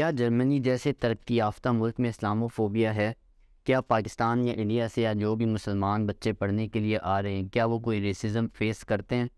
क्या जर्मनी जैसे तरक्की याफ्ता मुल्क में इस्लामोफोबिया है क्या पाकिस्तान या इंडिया से या जो भी मुसलमान बच्चे पढ़ने के लिए आ रहे हैं क्या वो कोई रेसिज़म फेस करते हैं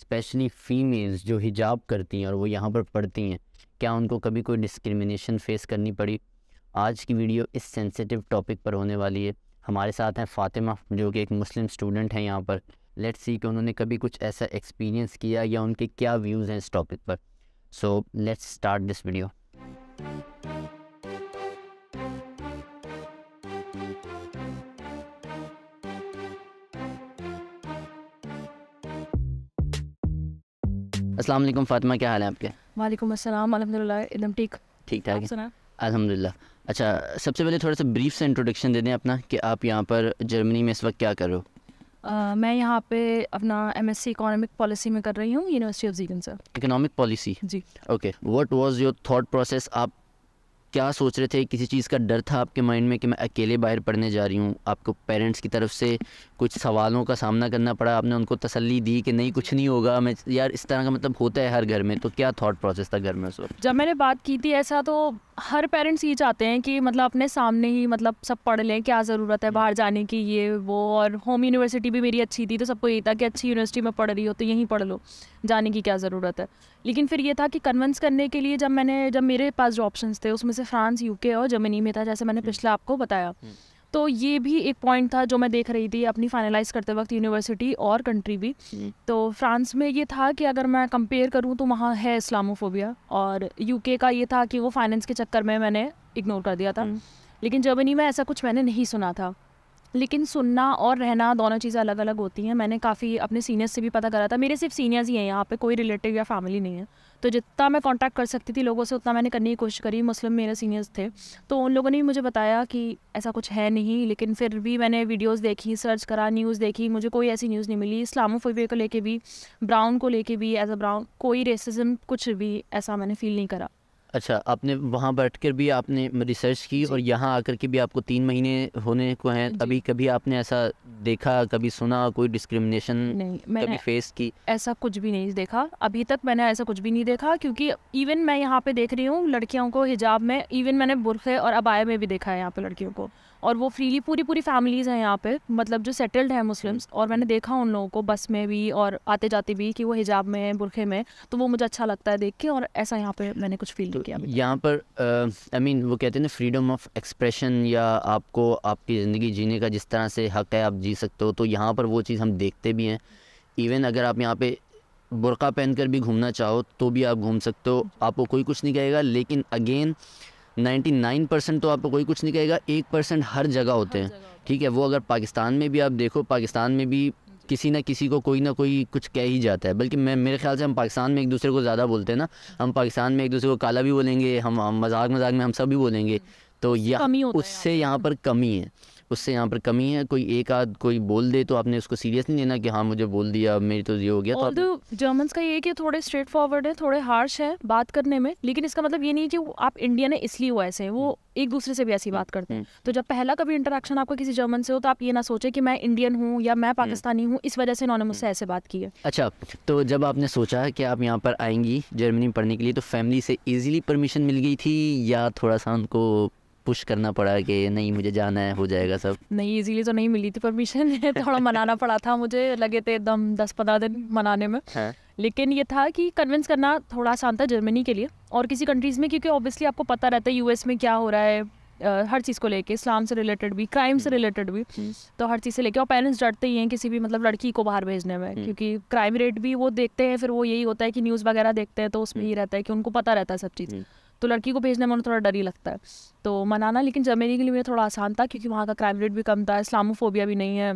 स्पेशली फ़ीमेल्स जो हिजाब करती हैं और वो यहाँ पर पढ़ती हैं क्या उनको कभी कोई डिस्क्रिमिनेशन फेस करनी पड़ी आज की वीडियो इस सेंसिटिव टॉपिक पर होने वाली है हमारे साथ हैं फ़ातिमा जो कि एक मुस्लिम स्टूडेंट हैं यहाँ पर लेट्स सी कि उन्होंने कभी कुछ ऐसा एक्सपीरियंस किया या उनके क्या व्यूज़ हैं इस टॉपिक पर so let's start this video Aslam Fatima क्या हाल है आपके वालेकुम अस्सलाम अलहमदिल्ला एकदम ठीक ठीक ठाक है अलहमदिल्ला अच्छा सबसे पहले थोड़ा सा ब्रीफ से इंट्रोडक्शन दे दें अपना कि आप यहाँ पर जर्मनी में इस वक्त क्या कर रहे हो मैं यहाँ पे अपना M S C economic policy में कर रही हूँ यूनिवर्सिटी ऑफ जीकन sir economic policy ji okay what was your thought process आप क्या सोच रहे थे किसी चीज़ का डर था आपके माइंड में कि मैं अकेले बाहर पढ़ने जा रही हूँ आपको पेरेंट्स की तरफ से कुछ सवालों का सामना करना पड़ा आपने उनको तसल्ली दी कि नहीं कुछ नहीं होगा मैं यार इस तरह का मतलब होता है हर घर में तो क्या थाट प्रोसेस था घर में उस वक्त जब मैंने बात की थी ऐसा तो हर पेरेंट्स ये चाहते हैं कि मतलब अपने सामने ही मतलब सब पढ़ लें क्या ज़रूरत है बाहर जाने की ये वो और होम यूनिवर्सिटी भी मेरी अच्छी थी तो सबको ये था कि अच्छी यूनिवर्सिटी में पढ़ रही हो तो यहीं पढ़ लो जाने की क्या ज़रूरत है लेकिन फिर ये था कि कन्वेंस करने के लिए जब मैंने जब मेरे पास जो ऑप्शन थे उसमें जैसे फ्रांस यूके और जर्मनी में था जैसे मैंने हम्म। पिछला आपको बताया हम्म। तो ये भी एक पॉइंट था जो मैं देख रही थी अपनी फाइनलाइज करते वक्त यूनिवर्सिटी और कंट्री भी हम्म। तो फ्रांस में ये था कि अगर मैं कंपेयर करूँ तो वहाँ है इस्लामोफोबिया और यूके का ये था कि वो फाइनेंस के चक्कर में मैंने इग्नोर कर दिया था लेकिन जर्मनी में ऐसा कुछ मैंने नहीं सुना था लेकिन सुनना और रहना दोनों चीज़ें अलग अलग होती हैं मैंने काफ़ी अपने सीनियर्स से भी पता करा था मेरे सिर्फ सीनियर्स ही हैं यहाँ पे कोई रिलेटिव या फैमिली नहीं है तो जितना मैं कांटेक्ट कर सकती थी लोगों से उतना मैंने करने की कोशिश करी मुस्लिम मेरे सीनियर्स थे तो उन लोगों ने भी मुझे बताया कि ऐसा कुछ है नहीं लेकिन फिर भी मैंने वीडियोज़ देखी सर्च करा न्यूज़ देखी मुझे कोई ऐसी न्यूज़ नहीं मिली इस्लामोफोबिया को लेके भी ब्राउन को लेके भी एज अ ब्राउन कोई रेसिज्म कुछ भी ऐसा मैंने फील नहीं करा अच्छा आपने वहाँ बैठ कर भी आपने रिसर्च की और यहाँ आकर के भी आपको तीन महीने होने को हैं अभी कभी आपने ऐसा देखा कभी सुना कोई डिस्क्रिमिनेशन नहीं मैंने फेस की ऐसा कुछ भी नहीं देखा अभी तक मैंने ऐसा कुछ भी नहीं देखा क्योंकि इवन मैं यहाँ पे देख रही हूँ लड़कियों को हिजाब में इवन मैंने बुरखे और अबाया में भी देखा है यहाँ पे लड़कियों को और वो फ्रीली पूरी पूरी फैमिलीज़ हैं यहाँ पे मतलब जो सेटल्ड हैं मुस्लिम्स हम्म। और मैंने देखा उन लोगों को बस में भी और आते जाते भी कि वो हिजाब में हैं बुरखे में तो वो मुझे अच्छा लगता है देख के और ऐसा यहाँ पे मैंने कुछ फील यहाँ पर आई मीन वो कहते हैं ना फ्रीडम ऑफ एक्सप्रेशन या आपको आपकी ज़िंदगी जीने का जिस तरह से हक है आप जी सकते हो तो यहाँ पर वो चीज़ हम देखते भी हैं इवन अगर आप यहाँ पे बुरका पहन कर भी घूमना चाहो तो भी आप घूम सकते हो हम्म। आपको कोई कुछ नहीं कहेगा लेकिन अगेन 99 परसेंट तो आपको कोई कुछ नहीं कहेगा एक परसेंट हर जगह होते हैं ठीक है वो अगर पाकिस्तान में भी आप देखो पाकिस्तान में भी किसी ना किसी को कोई ना कोई कुछ कह ही जाता है बल्कि मैं मेरे ख्याल से हम पाकिस्तान में एक दूसरे को ज़्यादा बोलते हैं ना हम पाकिस्तान में एक दूसरे को काला भी बोलेंगे हम, मजाक मजाक में हम सब भी बोलेंगे हम्म। तो यह उससे यहाँ पर कमी है उससे यहाँ पर कमी है कोई एक आध कोई बोल दे तो आपने उसको सीरियस नहीं लेना कि हाँ मुझे बोल दिया मेरी तो ये हो गया तो जर्मन का ये कि थोड़े स्ट्रेट फॉरवर्ड है थोड़े हार्श है बात करने में लेकिन इसका मतलब ये नहीं कि आप इंडियन है इसलिए हुआ ऐसे वो एक दूसरे से भी ऐसी बात करते हैं हम्म। तो जब पहला कभी इंटरेक्शन आपका किसी जर्मन से हो तो आप ये ना सोचे कि मैं इंडियन हूँ या मैं हम्म। पाकिस्तानी हूँ इस वजह से इन्होंने हम्म। मुझसे ऐसे बात की है अच्छा तो जब आपने सोचा कि आप यहाँ पर आएंगी जर्मनी पढ़ने के लिए तो फैमिली से इजीली परमिशन मिल गई थी या थोड़ा सा उनको पुश करना पड़ा कि नहीं मुझे जाना है हो जाएगा सब नहीं इजीली तो नहीं मिली थी परमिशन थोड़ा मनाना पड़ा था मुझे लगे थे एकदम दस पंद्रह दिन मनाने में हाँ। लेकिन ये था कि कन्विंस करना थोड़ा आसान था जर्मनी के लिए और किसी कंट्रीज़ में क्योंकि ऑब्वियसली आपको पता रहता है यूएस में क्या हो रहा है Uh, हर चीज़ को लेके इस्लाम से रिलेटेड भी क्राइम से रिलेटेड हम्म। भी हम्म। तो हर चीज़ से लेके और पेरेंट्स डरते ही हैं किसी भी मतलब लड़की को बाहर भेजने में हम्म। क्योंकि क्राइम रेट भी वो देखते हैं फिर वो यही होता है कि न्यूज़ वगैरह देखते हैं तो उसमें ही रहता है कि उनको पता रहता है सब चीज़ तो लड़की को भेजना उन्हें थोड़ा डर ही लगता है तो मनाना लेकिन जर्मनी के लिए मेरा थोड़ा आसान था क्योंकि वहाँ का क्राइम रेट भी कम था इस्लामोफोबिया भी नहीं है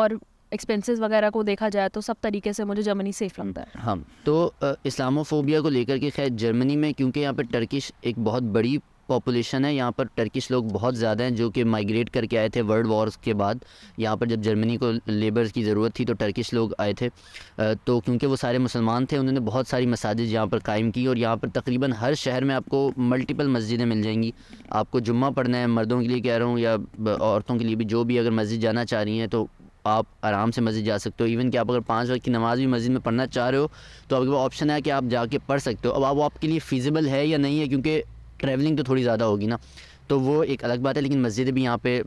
और एक्सपेंसेस वगैरह को देखा जाए तो सब तरीके से मुझे जर्मनी सेफ हम्म, लगता है हाँ तो इस्लामोफोबिया को लेकर के खैर जर्मनी में क्योंकि यहाँ पर टर्किश एक बहुत बड़ी पॉपुलेशन है यहाँ पर टर्किश लोग बहुत ज़्यादा हैं जो कि माइग्रेट करके आए थे वर्ल्ड वॉर्स के बाद यहाँ पर जब जर्मनी को लेबर की ज़रूरत थी तो टर्किश लोग आए थे तो क्योंकि वो सारे मुसलमान थे उन्होंने बहुत सारी मसाजिद यहाँ पर कायम की और यहाँ पर तकरीबन हर शहर में आपको मल्टीपल मस्जिदें मिल जाएंगी आपको जुम्मा पढ़ना है मर्दों के लिए कह रहा हूँ या औरतों के लिए भी जो भी अगर मस्जिद जाना चाह रही हैं तो आप आराम से मस्जिद जा सकते हो इवन कि आप अगर पाँच वक्त की नमाज़ भी मस्जिद में पढ़ना चाह रहे हो तो आपके पास ऑप्शन है कि आप जाके पढ़ सकते हो अब आप आपके लिए फ़िज़िबल है या नहीं है क्योंकि ट्रैवलिंग तो थोड़ी ज़्यादा होगी ना तो वो एक अलग बात है लेकिन मस्जिद भी यहाँ पे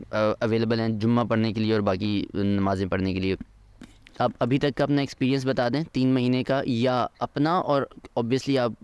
अवेलेबल हैं जुम्मा पढ़ने के लिए और बाकी नमाज़ें पढ़ने के लिए आप अभी तक का अपना एक्सपीरियंस बता दें तीन महीने का या अपना और ऑब्वियसली आप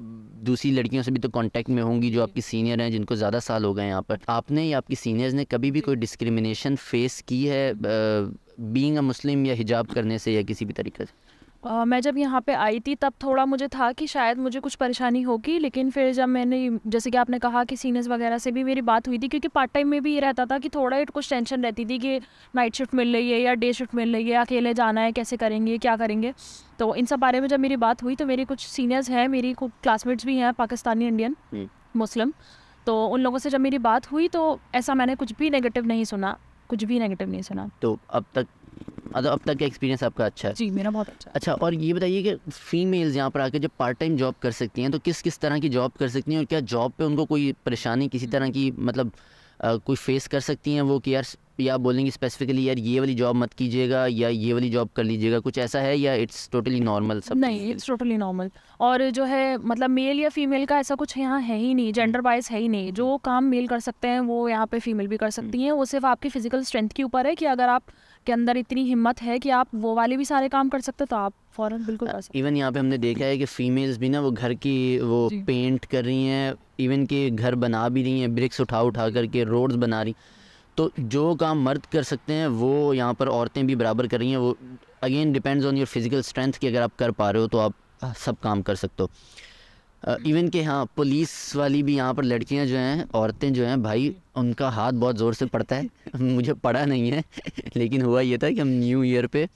दूसरी लड़कियों से भी तो कांटेक्ट में होंगी जो आपकी सीनियर हैं जिनको ज़्यादा साल हो गए यहाँ पर आपने या आपकी सीनियर्स ने कभी भी कोई डिस्क्रिमिनेशन फेस की है बीइंग अ मुस्लिम या हिजाब करने से या किसी भी तरीके से Uh, मैं जब यहाँ पे आई थी तब थोड़ा मुझे था कि शायद मुझे कुछ परेशानी होगी लेकिन फिर जब मैंने जैसे कि आपने कहा कि सीनियर्स वगैरह से भी मेरी बात हुई थी क्योंकि पार्ट टाइम में भी ये रहता था कि थोड़ा ही कुछ टेंशन रहती थी कि नाइट शिफ्ट मिल रही है या डे शिफ्ट मिल रही है अकेले जाना है कैसे करेंगे क्या करेंगे तो इन सब बारे में जब मेरी बात हुई तो मेरी कुछ सीनियर्स हैं मेरी कुछ क्लासमेट्स भी हैं पाकिस्तानी इंडियन मुस्लिम तो उन लोगों से जब मेरी बात हुई तो ऐसा मैंने कुछ भी नेगेटिव नहीं सुना कुछ भी नेगेटिव नहीं सुना तो अब तक मतलब अब तक का एक्सपीरियंस आपका अच्छा है जी मेरा बहुत अच्छा अच्छा और ये बताइए कि फीमेल्स यहाँ पर आकर जब पार्ट टाइम जॉब कर सकती हैं तो किस किस तरह की जॉब कर सकती हैं और क्या जॉब पे उनको कोई परेशानी किसी तरह की मतलब आ, कोई फेस कर सकती हैं वो कि यार या आप बोलेंगे स्पेसिफिकली यार ये वाली जॉब मत कीजिएगा या ये वाली जॉब कर लीजिएगा कुछ ऐसा है या इट्स टोटली नॉर्मल सब नहीं इट्स टोटली नॉर्मल और जो है मतलब मेल या फीमेल का ऐसा कुछ यहाँ है ही नहीं जेंडर hmm. वाइज है ही नहीं जो काम मेल कर सकते हैं वो यहाँ पे फीमेल भी कर hmm. सकती हैं वो सिर्फ आपकी फिजिकल स्ट्रेंथ के ऊपर है कि अगर आप के अंदर इतनी हिम्मत है कि आप वो वाले भी सारे काम कर सकते तो आप फ़ौरन बिल्कुल कर uh, सकते इवन यहाँ पे हमने देखा है कि फीमेल्स भी ना वो घर की वो पेंट कर रही हैं इवन के घर बना भी रही हैं ब्रिक्स उठा उठा करके रोड्स बना रही तो जो काम मर्द कर सकते हैं वो यहाँ पर औरतें भी बराबर कर रही हैं वो again depends on your physical strength कि अगर आप कर पा रहे हो तो आप सब काम कर सकते हो इवन के हाँ पुलिस वाली भी यहाँ पर लड़कियाँ जो हैं औरतें जो हैं भाई उनका हाथ बहुत ज़ोर से पड़ता है मुझे पड़ा नहीं है लेकिन हुआ ये था कि हम न्यू ईयर पे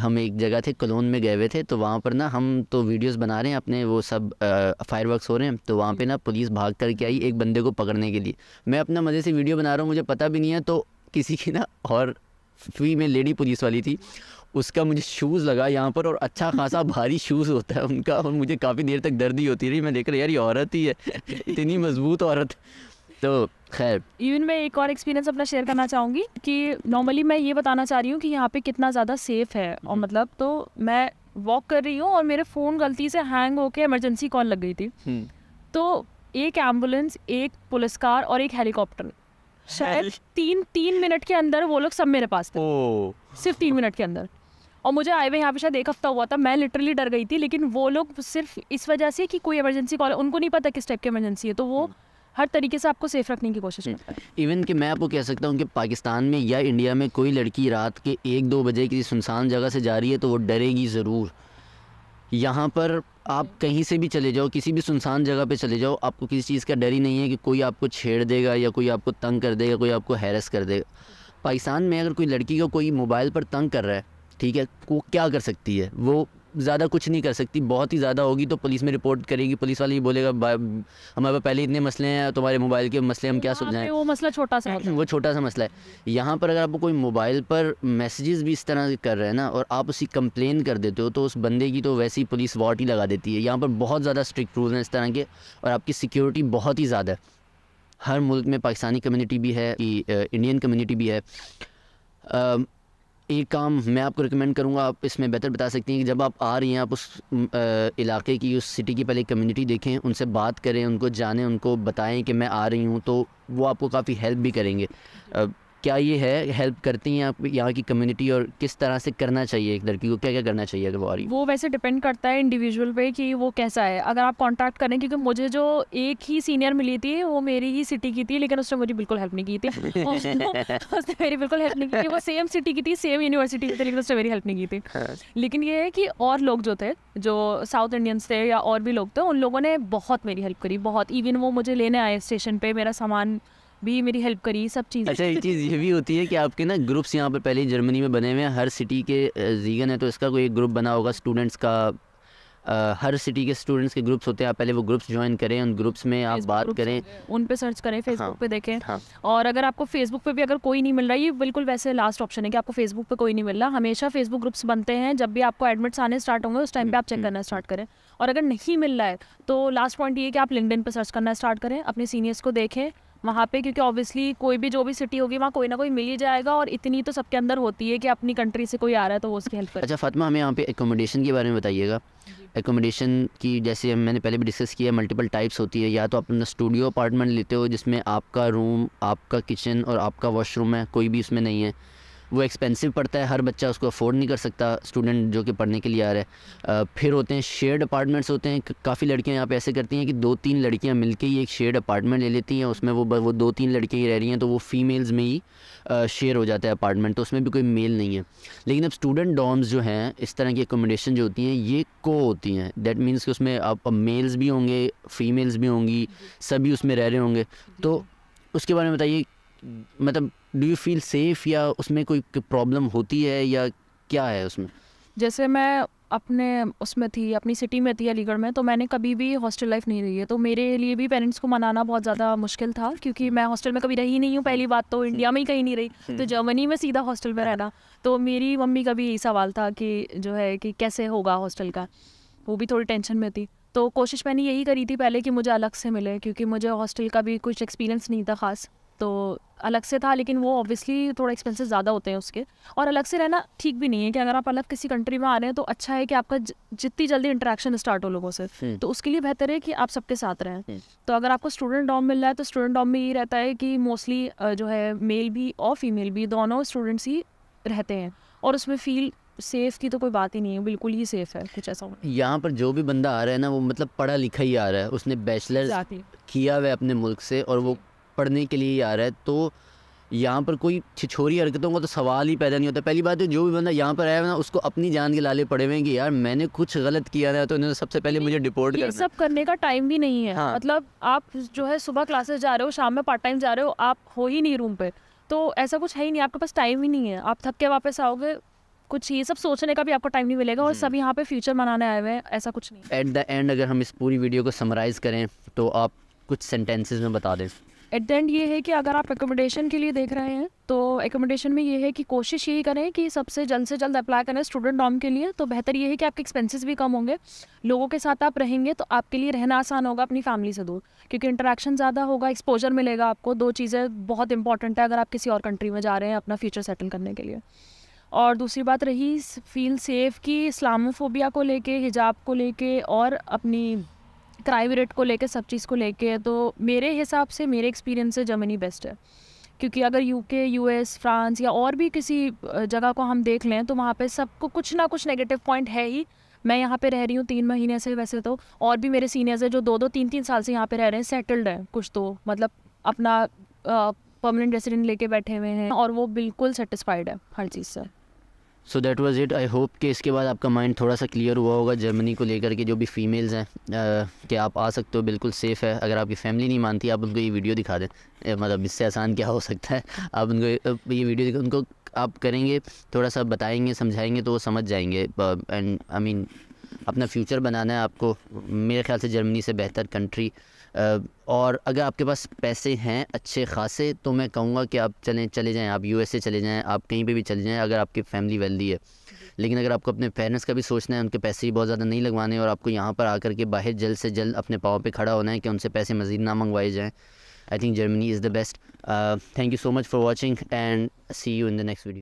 हम एक जगह थे कलोन में गए हुए थे तो वहाँ पर ना हम तो वीडियोस बना रहे हैं अपने वो सब फायर वर्कस हो रहे हैं तो वहाँ पे ना पुलिस भाग करके आई एक बंदे को पकड़ने के लिए मैं अपना मज़े से वीडियो बना रहा हूँ मुझे पता भी नहीं है तो किसी की ना और फ्री में लेडी पुलिस वाली थी उसका मुझे शूज़ लगा यहाँ पर और अच्छा खासा भारी शूज़ होता है उनका और मुझे काफ़ी देर तक दर्द ही होती रही मैं देख रहा यार ये औरत ही है इतनी मजबूत औरत तो खैर इवन मैं एक और एक्सपीरियंस अपना शेयर करना चाहूँगी कि नॉर्मली मैं ये बताना चाह रही हूँ कि यहाँ पे कितना ज़्यादा सेफ़ है और हम्म। मतलब तो मैं वॉक कर रही हूँ और मेरे फ़ोन गलती से हैंग होके एमरजेंसी कॉल लग गई थी हम्म। तो एक एम्बुलेंस एक पुलिस कार और एक हेलीकॉप्टर शायद तीन तीन मिनट के अंदर वो लोग सब मेरे पास थे सिर्फ तीन मिनट के अंदर और मुझे आए हुए यहाँ पे शायद एक हफ्ता हुआ था मैं लिटरली डर गई थी लेकिन वो लोग सिर्फ इस वजह से कि कोई इमरजेंसी कॉल उनको नहीं पता किस टाइप की इमरजेंसी है तो वो हम्म। हर तरीके से आपको सेफ रखने की कोशिश हम्म। करता इवन कि मैं आपको कह सकता हूँ कि पाकिस्तान में या इंडिया में कोई लड़की रात के एक दो बजे किसी सुनसान जगह से जा रही है तो वो डरेगी ज़रूर यहाँ पर आप कहीं से भी चले जाओ किसी भी सुनसान जगह पे चले जाओ आपको किसी चीज़ का डर ही नहीं है कि कोई आपको छेड़ देगा या कोई आपको तंग कर देगा कोई आपको हैरस कर देगा पाकिस्तान में अगर कोई लड़की को कोई मोबाइल पर तंग कर रहा है ठीक है वो क्या कर सकती है वो ज़्यादा कुछ नहीं कर सकती बहुत ही ज़्यादा होगी तो पुलिस में रिपोर्ट करेगी पुलिस वाले ही बोलेगा हमारे पास पहले इतने मसले हैं तुम्हारे मोबाइल के मसले हम क्या हाँ, सुलझाएं तो वो मसला छोटा सा वो छोटा सा मसला है यहाँ पर अगर आपको कोई मोबाइल पर मैसेजेस भी इस तरह कर रहे हैं ना और आप उसी कंप्लेन कर देते हो तो उस बंदे की तो वैसे ही पुलिस वाट लगा देती है यहाँ पर बहुत ज़्यादा स्ट्रिक्ट रूल हैं इस तरह के और आपकी सिक्योरिटी बहुत ही ज़्यादा है हर मुल्क में पाकिस्तानी कम्यूनिटी भी है कि इंडियन कम्यूनिटी भी है एक काम मैं आपको रिकमेंड करूँगा आप इसमें बेहतर बता सकती हैं कि जब आप आ रही हैं आप उस इलाके की उस सिटी की पहले कम्युनिटी देखें उनसे बात करें उनको जानें उनको बताएं कि मैं आ रही हूँ तो वो आपको काफ़ी हेल्प भी करेंगे क्या ये है हेल्प करती हैं आप यहाँ की कम्युनिटी और किस तरह से करना चाहिए एक लड़की को क्या क्या करना चाहिए अगर वो आ रही वो वैसे डिपेंड करता है इंडिविजुअल पे कि वो कैसा है अगर आप कॉन्टैक्ट करें क्योंकि मुझे जो एक ही सीनियर मिली थी वो मेरी ही सिटी की थी लेकिन उसने मुझे बिल्कुल हेल्प नहीं की थी उसने मेरी बिल्कुल हेल्प नहीं की थी वो सेम सिटी की थी सेम यूनिवर्सिटी की थी लेकिन उसने मेरी हेल्प नहीं की थी हाँ। लेकिन ये है कि और लोग जो थे जो साउथ इंडियंस थे या और भी लोग थे उन लोगों ने बहुत मेरी हेल्प करी बहुत इवन वो मुझे लेने आए स्टेशन पर मेरा सामान भी मेरी हेल्प करी सब चीज अच्छा एक चीज़ ये भी होती है कि आपके ना ग्रुप्स यहाँ पर पहले जर्मनी में बने हुए हैं हर सिटी के जीगन है तो इसका कोई ग्रुप बना होगा स्टूडेंट्स का आ, हर सिटी के स्टूडेंट्स के ग्रुप्स होते हैं आप पहले वो ग्रुप्स ज्वाइन करें उन ग्रुप्स में आप बात करें उन पे सर्च करें फेसबुक हाँ, पे देखें हाँ. और अगर आपको फेसबुक पे भी अगर कोई नहीं मिल रहा ये बिल्कुल वैसे लास्ट ऑप्शन है कि आपको फेसबुक पे कोई नहीं मिल रहा हमेशा फेसबुक ग्रुप्स बनते हैं जब भी आपको एडमिट्स आने स्टार्ट होंगे उस टाइम पर आप चेक हम्म। करना स्टार्ट करें और अगर नहीं मिल रहा है तो लास्ट पॉइंट ये कि आप लिंकडिन पर सर्च करना स्टार्ट करें अपने सीनियर्स को देखें वहाँ पे क्योंकि ऑब्वियसली कोई भी जो भी सिटी होगी वहाँ कोई ना कोई मिल ही जाएगा और इतनी तो सबके अंदर होती है कि अपनी कंट्री से कोई आ रहा है तो वो उसकी हेल्प कर अच्छा फातिमा हमें यहाँ पे एकोमोडेशन के बारे में बताइएगा एकोमोडेशन की जैसे मैंने पहले भी डिस्कस किया मल्टीपल टाइप्स होती है या तो आप अपना स्टूडियो अपार्टमेंट लेते हो जिसमें आपका रूम आपका किचन और आपका वॉशरूम है कोई भी उसमें नहीं है वो एक्सपेंसिव पड़ता है हर बच्चा उसको अफोर्ड नहीं कर सकता स्टूडेंट जो कि पढ़ने के लिए आ रहा है फिर होते हैं शेयर्ड अपार्टमेंट्स होते हैं काफ़ी लड़कियां यहाँ पे ऐसे करती हैं कि दो तीन लड़कियां मिलके ही एक शेयर्ड अपार्टमेंट ले लेती हैं उसमें वो वो दो तीन लड़कियाँ ही रह रही हैं तो वो फीमेल्स में ही शेयर हो जाता है अपार्टमेंट तो उसमें भी कोई मेल नहीं है लेकिन अब स्टूडेंट डॉम्स जो हैं इस तरह की एकोमोडेशन जो होती हैं ये को होती हैं दैट मीन्स कि उसमें आप मेल्स भी होंगे फीमेल्स भी होंगी सभी उसमें रह रहे होंगे तो उसके बारे में बताइए मतलब डू यू फील सेफ या उसमें कोई प्रॉब्लम होती है या क्या है उसमें जैसे मैं अपने उसमें थी अपनी सिटी में थी अलीगढ़ में तो मैंने कभी भी हॉस्टल लाइफ नहीं रही है तो मेरे लिए भी पेरेंट्स को मनाना बहुत ज़्यादा मुश्किल था क्योंकि मैं हॉस्टल में कभी रही नहीं हूँ पहली बात तो इंडिया हम्म। में ही कहीं नहीं रही हम्म। तो जर्मनी में सीधा हॉस्टल में रहना तो मेरी मम्मी का भी यही सवाल था कि जो है कि कैसे होगा हॉस्टल का वो भी थोड़ी टेंशन में थी तो कोशिश मैंने यही करी थी पहले कि मुझे अलग से मिले क्योंकि मुझे हॉस्टल का भी कुछ एक्सपीरियंस नहीं था खास तो अलग से था लेकिन वो ऑब्वियसली थोड़ा एक्सपेंसेस ज़्यादा होते हैं उसके और अलग से रहना ठीक भी नहीं है कि अगर आप अलग किसी कंट्री में आ रहे हैं तो अच्छा है कि आपका जितनी जल्दी इंटरेक्शन स्टार्ट हो लोगों से हम्म। तो उसके लिए बेहतर है कि आप सबके साथ रहें हम्म। तो अगर आपको स्टूडेंट डॉम मिल रहा है तो स्टूडेंट डॉम में ये रहता है कि मोस्टली जो है मेल भी और फीमेल भी दोनों स्टूडेंट्स ही रहते हैं और उसमें फील सेफ की तो कोई बात ही नहीं है बिल्कुल ही सेफ है कुछ ऐसा यहाँ पर जो भी बंदा आ रहा है ना वो मतलब पढ़ा लिखा ही आ रहा है उसने बैचलर किया हुआ है अपने मुल्क से और वो पढ़ने के लिए आ रहा है तो यहाँ पर कोई छिछोरी हरकतों का तो सवाल ही पैदा नहीं होता पहली बात तो जो भी बंदा यहाँ पर आया ना उसको अपनी जान के लाले पड़े हुए हैं कि यार मैंने कुछ गलत किया ना तो इन्होंने सबसे पहले मुझे डिपोर्ट करना सब करने का टाइम भी नहीं है हाँ। मतलब आप जो है सुबह क्लासेस जा रहे हो शाम में पार्ट टाइम जा रहे हो आप हो ही नहीं रूम पे तो ऐसा कुछ है ही नहीं आपके पास टाइम ही नहीं है आप थक के वापस आओगे कुछ ये सब सोचने का भी आपको टाइम नहीं मिलेगा और सब यहाँ पे फ्यूचर मनाने आए हुए हैं ऐसा कुछ नहीं एट द एंड अगर हम इस पूरी वीडियो को समराइज़ करें तो आप कुछ सेंटेंसेस में बता दें एट द एंड ये है कि अगर आप एकोमोडेशन के लिए देख रहे हैं तो एकोमोडेशन में ये है कि कोशिश यही करें कि सबसे जल्द से जल्द अप्लाई करें स्टूडेंट डॉम के लिए तो बेहतर ये है कि आपके एक्सपेंसेस भी कम होंगे लोगों के साथ आप रहेंगे तो आपके लिए रहना आसान होगा अपनी फैमिली से दूर क्योंकि इंटरेक्शन ज़्यादा होगा एक्सपोजर मिलेगा आपको दो चीज़ें बहुत इंपॉर्टेंट है अगर आप किसी और कंट्री में जा रहे हैं अपना फ्यूचर सेटल करने के लिए और दूसरी बात रही फील सेफ कि इस्लामोफोबिया को लेके हिजाब को लेके और अपनी क्राइम रेट को लेके सब चीज़ को लेके तो मेरे हिसाब से मेरे एक्सपीरियंस से जर्मनी बेस्ट है क्योंकि अगर यूके यूएस फ्रांस या और भी किसी जगह को हम देख लें तो वहाँ पे सबको कुछ ना कुछ नेगेटिव पॉइंट है ही मैं यहाँ पे रह रही हूँ तीन महीने से वैसे तो और भी मेरे सीनियर्स हैं जो दो दो तीन तीन साल से यहाँ पे रह रहे हैं सेटल्ड हैं कुछ तो मतलब अपना परमानेंट रेसिडेंट लेके बैठे हुए हैं और वो बिल्कुल सेटिस्फाइड है हर चीज़ से so that was it I hope कि इसके बाद आपका माइंड थोड़ा सा क्लियर हुआ होगा जर्मनी को लेकर के जो भी फीमेल्स हैं कि आप आ सकते हो बिल्कुल सेफ़ है अगर आपकी फैमिली नहीं मानती आप उनको ये वीडियो दिखा दें मतलब इससे आसान क्या हो सकता है आप उनको ये वीडियो उनको आप करेंगे थोड़ा सा बताएंगे समझाएंगे तो वो समझ जाएंगे एंड आई मीन अपना फ्यूचर बनाना है आपको मेरे ख्याल से जर्मनी से बेहतर कंट्री और अगर आपके पास पैसे हैं अच्छे खासे तो मैं कहूँगा कि आप चलें चले जाएँ आप यू चले जाएँ आप कहीं पर भी चले जाएँ अगर आपकी फैमिली वेल्दी है लेकिन अगर आपको अपने पेरेंट्स का भी सोचना है उनके पैसे भी बहुत ज़्यादा नहीं लगवाने और आपको यहाँ पर आकर के बाहर जल्द से जल्द अपने पाँव पर खड़ा होना है कि उनसे पैसे मज़ीद ना मंगवाए जाएँ I think Germany is the best thank you so much for watching and see you in the next video